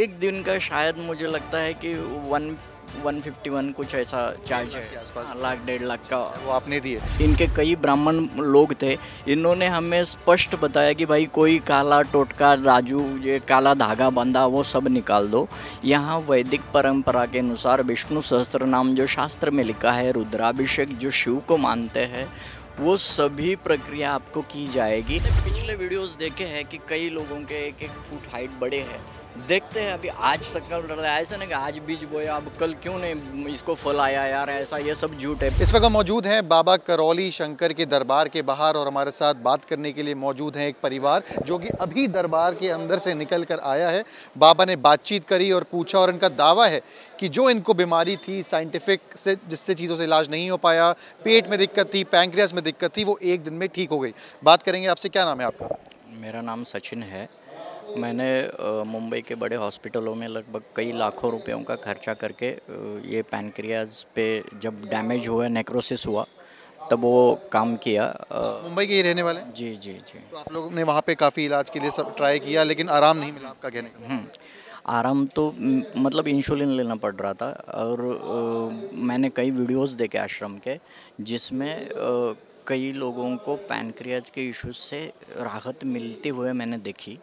एक दिन का शायद मुझे लगता है कि वन वन फिफ्टी वन कुछ ऐसा चार्ज है हाँ, लाख डेढ़ लाख का वो आपने दिए इनके कई ब्राह्मण लोग थे इन्होंने हमें स्पष्ट बताया कि भाई कोई काला टोटका राजू ये काला धागा बंधा वो सब निकाल दो यहाँ वैदिक परंपरा के अनुसार विष्णु सहस्त्र नाम जो शास्त्र में लिखा है रुद्राभिषेक जो शिव को मानते हैं वो सभी प्रक्रिया आपको की जाएगी पिछले वीडियोस देखे हैं कि कई लोगों के एक एक फुट हाइट बड़े हैं देखते हैं अभी आज सकल डर रहा है ऐसा नहीं कि आज बीज बोया अब कल क्यों नहीं इसको फल आया यार ऐसा ये सब झूठ है इस वक्त मौजूद हैं बाबा करौली शंकर के दरबार के बाहर और हमारे साथ बात करने के लिए मौजूद हैं एक परिवार जो कि अभी दरबार के अंदर से निकल कर आया है बाबा ने बातचीत करी और पूछा और इनका दावा है कि जो इनको बीमारी थी साइंटिफिक से जिससे चीज़ों से इलाज नहीं हो पाया पेट में दिक्कत थी पैंक्रियास में दिक्कत थी वो एक दिन में ठीक हो गई बात करेंगे आपसे क्या नाम है आपका मेरा नाम सचिन है मैंने मुंबई के बड़े हॉस्पिटलों में लगभग कई लाखों रुपयों का खर्चा करके ये पैनक्रियाज पे जब डैमेज हुआ नेक्रोसिस हुआ तब वो काम किया मुंबई के ही रहने वाले जी जी जी तो आप लोगों ने वहाँ पे काफ़ी इलाज के लिए सब ट्राई किया लेकिन आराम नहीं मिला आपका कहने का हम्म, आराम तो मतलब इंसुलिन लेना पड़ रहा था और आ, मैंने कई वीडियोस देखे आश्रम के जिसमें कई लोगों को पैनक्रियाज के इश्यूज से राहत मिलते हुए मैंने देखी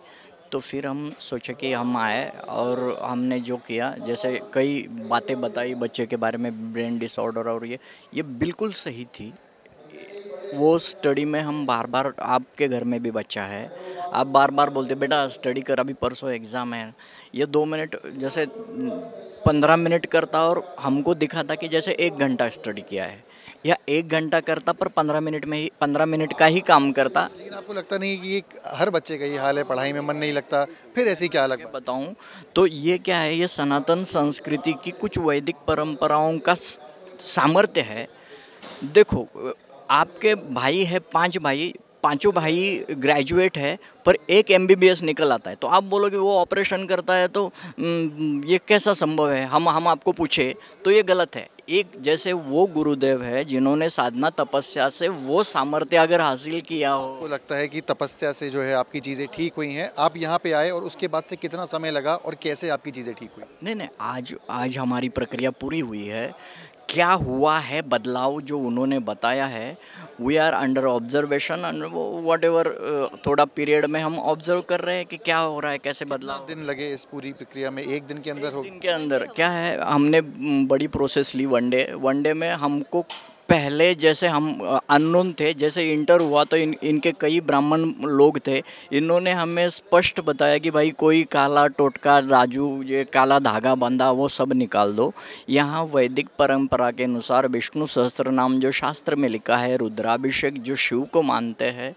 तो फिर हम सोचे कि हम आए और हमने जो किया जैसे कई बातें बताई बच्चे के बारे में ब्रेन डिसऑर्डर और ये ये बिल्कुल सही थी वो स्टडी में हम बार बार आपके घर में भी बच्चा है आप बार बार बोलते बेटा स्टडी कर अभी परसों एग्ज़ाम है ये दो मिनट जैसे पंद्रह मिनट करता और हमको दिखाता कि जैसे एक घंटा स्टडी किया है या एक घंटा करता पर पंद्रह मिनट में ही पंद्रह मिनट का ही काम करता लेकिन आपको लगता नहीं कि ये हर बच्चे का ये हाल है पढ़ाई में मन नहीं लगता फिर ऐसी क्या अलग बताऊँ तो ये क्या है ये सनातन संस्कृति की कुछ वैदिक परंपराओं का सामर्थ्य है देखो आपके भाई है पांच भाई पांचों भाई ग्रेजुएट है पर एक एम निकल आता है तो आप बोलोगे वो ऑपरेशन करता है तो हम्म, ये कैसा संभव है हम हम आपको पूछे तो ये गलत है एक जैसे वो गुरुदेव है जिन्होंने साधना तपस्या से वो सामर्थ्य अगर हासिल किया हो आपको लगता है कि तपस्या से जो है आपकी चीज़ें ठीक हुई हैं आप यहाँ पे आए और उसके बाद से कितना समय लगा और कैसे आपकी चीज़ें ठीक हुई नहीं नहीं आज आज हमारी प्रक्रिया पूरी हुई है क्या हुआ है बदलाव जो उन्होंने बताया है we are under observation and whatever थोड़ा पीरियड में हम ऑब्जर्व कर रहे हैं कि क्या हो रहा है कैसे बदलाव दिन लगे इस पूरी प्रक्रिया में एक दिन के अंदर हो दिन के अंदर क्या है हमने बड़ी प्रोसेस ली वन डे वन डे में हमको पहले जैसे हम अननोन थे जैसे इंटर हुआ तो इन इनके कई ब्राह्मण लोग थे इन्होंने हमें स्पष्ट बताया कि भाई कोई काला टोटका राजू ये काला धागा बंधा वो सब निकाल दो यहाँ वैदिक परंपरा के अनुसार विष्णु सहस्त्र नाम जो शास्त्र में लिखा है रुद्राभिषेक जो शिव को मानते हैं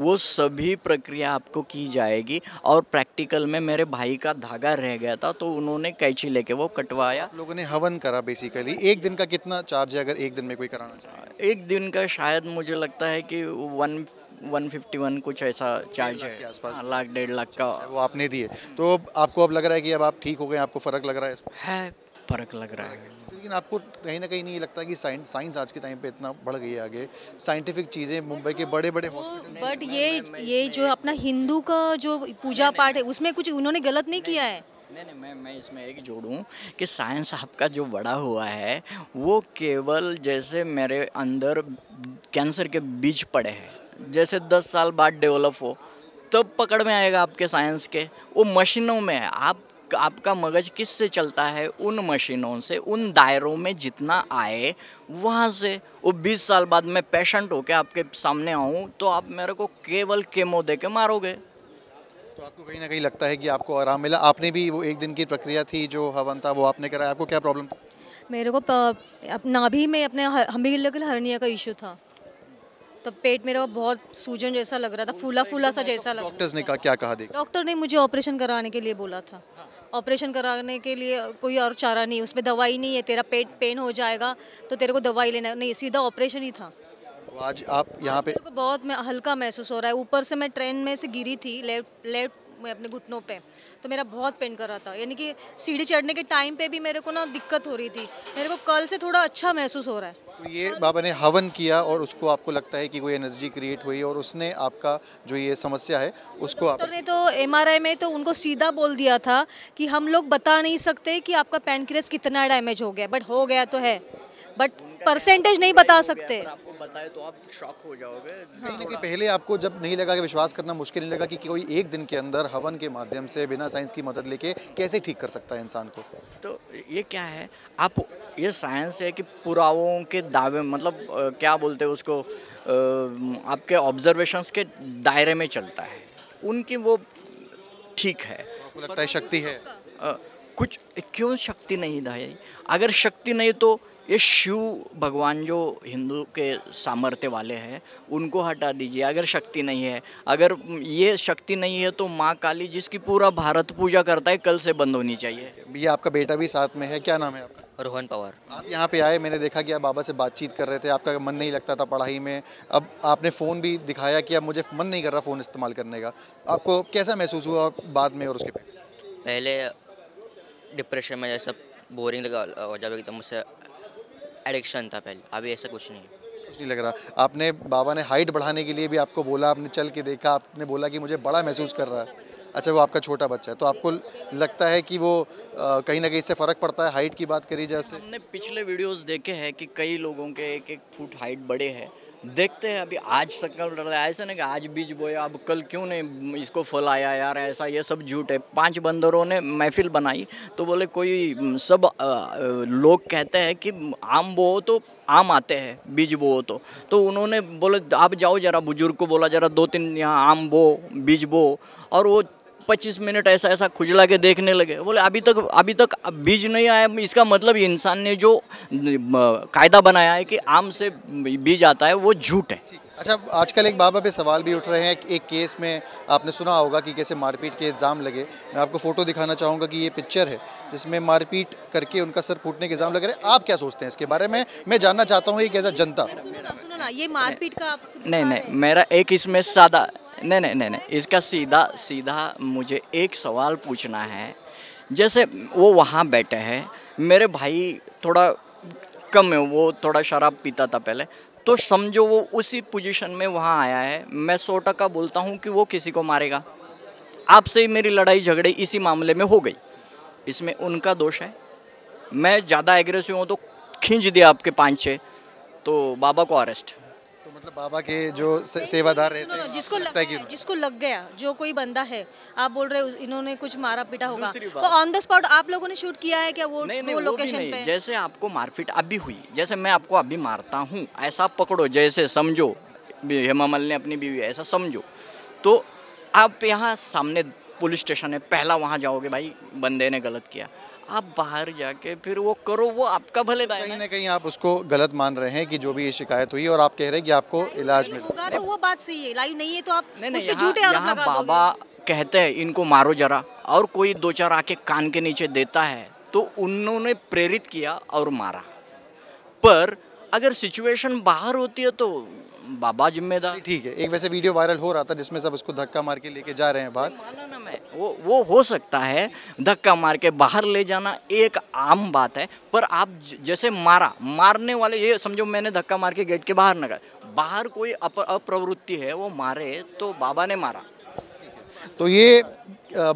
वो सभी प्रक्रिया आपको की जाएगी और प्रैक्टिकल में मेरे भाई का धागा रह गया था तो उन्होंने कैची लेके वो कटवाया लोगों ने हवन करा बेसिकली एक दिन का कितना चार्ज है अगर एक दिन में कोई कराना चाहे एक दिन का शायद मुझे लगता है कि वन वन फिफ्टी वन कुछ ऐसा चार्ज है हाँ, लाख डेढ़ लाख का अच्छा, वो आपने दिए तो आपको अब लग रहा है कि अब आप ठीक हो गए आपको फ़र्क लग रहा है है फ़र्क लग रहा है लेकिन आपको कहीं ना कहीं नहीं लगता कि साइंस साइंस आज के टाइम पे इतना बढ़ गई है आगे साइंटिफिक चीज़ें मुंबई के बड़े बड़े बट ये ये जो अपना हिंदू का जो पूजा पाठ है उसमें कुछ उन्होंने गलत नहीं किया है नहीं नहीं मैं मैं इसमें एक जोड़ूं कि साइंस आपका जो बड़ा हुआ है वो केवल जैसे मेरे अंदर कैंसर के बीज पड़े हैं जैसे 10 साल बाद डेवलप हो तब पकड़ में आएगा आपके साइंस के वो मशीनों में है आप आपका मगज किस से चलता है उन मशीनों से उन दायरों में जितना आए वहाँ से वो बीस साल बाद मैं पेशेंट होकर आपके सामने आऊँ तो आप मेरे को केवल केमो दे के मारोगे तो आपको कहीं ना कहीं लगता है कि आपको आराम मिला आपने भी वो एक दिन की प्रक्रिया थी जो हवन था वो आपने कराया आपको क्या प्रॉब्लम मेरे को नाभि में अपने हमीर हरनिया का इशू था तो पेट मेरा बहुत सूजन जैसा लग रहा था फूला फूला तो सा तो जैसा लग डॉक्टर ने कहा क्या कहा देख डॉक्टर ने मुझे ऑपरेशन कराने के लिए बोला था ऑपरेशन कराने के लिए कोई और चारा नहीं उसमें दवाई नहीं है तेरा पेट पेन हो जाएगा तो तेरे को दवाई लेना नहीं सीधा ऑपरेशन ही था तो आज आप यहाँ पे बहुत हल्का महसूस हो रहा है ऊपर से मैं ट्रेन में से गिरी थी लेफ्ट लेफ्ट मैं अपने घुटनों पे तो मेरा बहुत पेन कर रहा था यानी कि सीढ़ी चढ़ने के टाइम पे भी मेरे को ना दिक्कत हो रही थी मेरे को कल से थोड़ा अच्छा महसूस हो रहा है तो ये बाबा ने हवन किया और उसको आपको लगता है कि कोई एनर्जी क्रिएट हुई और उसने आपका जो ये समस्या है उसको आप ने तो एम में तो उनको सीधा बोल दिया था कि हम लोग बता नहीं सकते कि आपका पेनक्रियस कितना डैमेज हो गया बट हो गया तो है बट परसेंटेज नहीं बता सकते आपको बताए तो आप शॉक हो जाओगे हाँ। नहीं पहले आपको जब नहीं लगा कि विश्वास करना मुश्किल नहीं लगा कि कोई एक दिन के अंदर हवन के माध्यम से बिना साइंस की मदद लेके कैसे ठीक कर सकता है इंसान को तो ये क्या है आप ये साइंस है कि पुरावों के दावे मतलब क्या बोलते हैं उसको आपके ऑब्जर्वेशंस के दायरे में चलता है उनकी वो ठीक है आपको लगता है शक्ति है कुछ क्यों शक्ति नहीं दाई अगर शक्ति नहीं तो ये शिव भगवान जो हिंदू के सामर्थ्य वाले हैं उनको हटा दीजिए अगर शक्ति नहीं है अगर ये शक्ति नहीं है तो माँ काली जिसकी पूरा भारत पूजा करता है कल से बंद होनी चाहिए ये आपका बेटा भी साथ में है क्या नाम है आपका रोहन पवार आप यहाँ पे आए मैंने देखा कि आप बाबा से बातचीत कर रहे थे आपका मन नहीं लगता था पढ़ाई में अब आपने फ़ोन भी दिखाया कि अब मुझे मन नहीं कर रहा फ़ोन इस्तेमाल करने का आपको कैसा महसूस हुआ बाद में और उसके पहले डिप्रेशन में जैसा बोरिंग लगा हो जाएगा एकदम मुझसे एडिक्शन था पहले अभी ऐसा कुछ नहीं कुछ नहीं लग रहा आपने बाबा ने हाइट बढ़ाने के लिए भी आपको बोला आपने चल के देखा आपने बोला कि मुझे बड़ा महसूस कर रहा है अच्छा वो आपका छोटा बच्चा है तो आपको लगता है कि वो कहीं ना कहीं से फ़र्क पड़ता है हाइट की बात करी जैसे हमने पिछले वीडियोस देखे हैं कि कई लोगों के एक एक फुट हाइट बड़े हैं देखते हैं अभी आज सकल डर रहा है ऐसा नहीं कि आज बीज बोया अब कल क्यों नहीं इसको फल आया यार ऐसा ये सब झूठ है पांच बंदरों ने महफिल बनाई तो बोले कोई सब लोग कहते हैं कि आम बो तो आम आते हैं बीज बो तो तो उन्होंने बोले आप जाओ जरा बुजुर्ग को बोला जरा दो तीन यहाँ आम बो बीज बो और वो पच्चीस मिनट ऐसा ऐसा खुजला के देखने लगे बोले अभी तक अभी तक बीज नहीं आया इसका मतलब इंसान ने जो कायदा बनाया है कि आम से बीज आता है वो झूठ है अच्छा आजकल एक बाबा पे सवाल भी उठ रहे हैं एक केस में आपने सुना होगा कि कैसे मारपीट के इल्ज़ाम लगे मैं आपको फ़ोटो दिखाना चाहूँगा कि ये पिक्चर है जिसमें मारपीट करके उनका सर फूटने के इल्ज़ाम लग रहे हैं आप क्या सोचते हैं इसके बारे में मैं जानना चाहता हूँ एक ऐसा जनता सुनो ना ये मारपीट का नहीं नहीं मेरा एक इसमें सादा नहीं नहीं नहीं नहीं इसका सीधा सीधा मुझे एक सवाल पूछना है जैसे वो वहाँ बैठे हैं मेरे भाई थोड़ा कम है वो थोड़ा शराब पीता था पहले तो समझो वो उसी पोजीशन में वहाँ आया है मैं सोटा टका बोलता हूँ कि वो किसी को मारेगा आपसे ही मेरी लड़ाई झगड़े इसी मामले में हो गई इसमें उनका दोष है मैं ज़्यादा एग्रेसिव हूँ तो खींच दिया आपके पाँच छः तो बाबा को अरेस्ट मतलब बाबा के जो सेवादार रहते हैं जिसको लग है जिसको लग गया जो कोई बंदा है आप बोल रहे हो इन्होंने कुछ मारा पीटा होगा तो ऑन द स्पॉट आप लोगों ने शूट किया है क्या वो नहीं, नहीं, वो लोकेशन पे जैसे आपको मारपीट अभी हुई जैसे मैं आपको अभी मारता हूँ ऐसा पकड़ो जैसे समझो हेमा मल ने अपनी बीवी ऐसा समझो तो आप यहाँ सामने पुलिस स्टेशन है पहला वहाँ जाओगे भाई बंदे ने गलत किया आप बाहर जाके फिर वो करो वो आपका भले कहीं ना कहीं आप उसको गलत मान रहे हैं कि जो भी ये शिकायत हुई और आप कह रहे हैं कि आपको इलाज मिलेगा तो वो बात सही है लाइव नहीं है तो आप झूठे बाबा कहते हैं इनको मारो जरा और कोई दो चार आके कान के नीचे देता है तो उन्होंने प्रेरित किया और मारा पर अगर सिचुएशन बाहर होती है तो बाबा जिम्मेदार ठीक है एक वैसे वीडियो वायरल हो रहा था जिसमें सब उसको धक्का मार के लेके जा रहे हैं बाहर माना ना मैं वो वो हो सकता है धक्का मार के बाहर ले जाना एक आम बात है पर आप जैसे मारा मारने वाले ये समझो मैंने धक्का मार के गेट के बाहर न बाहर कोई अप, अप्रवृत्ति है वो मारे तो बाबा ने मारा तो ये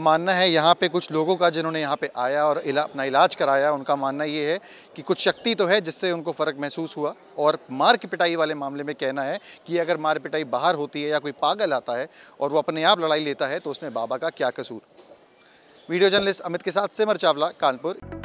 मानना है यहाँ पे कुछ लोगों का जिन्होंने यहाँ पे आया और इला, अपना इलाज कराया उनका मानना ये है कि कुछ शक्ति तो है जिससे उनको फ़र्क महसूस हुआ और मार की पिटाई वाले मामले में कहना है कि अगर मार पिटाई बाहर होती है या कोई पागल आता है और वो अपने आप लड़ाई लेता है तो उसमें बाबा का क्या कसूर वीडियो जर्नलिस्ट अमित के साथ सिमर चावला कानपुर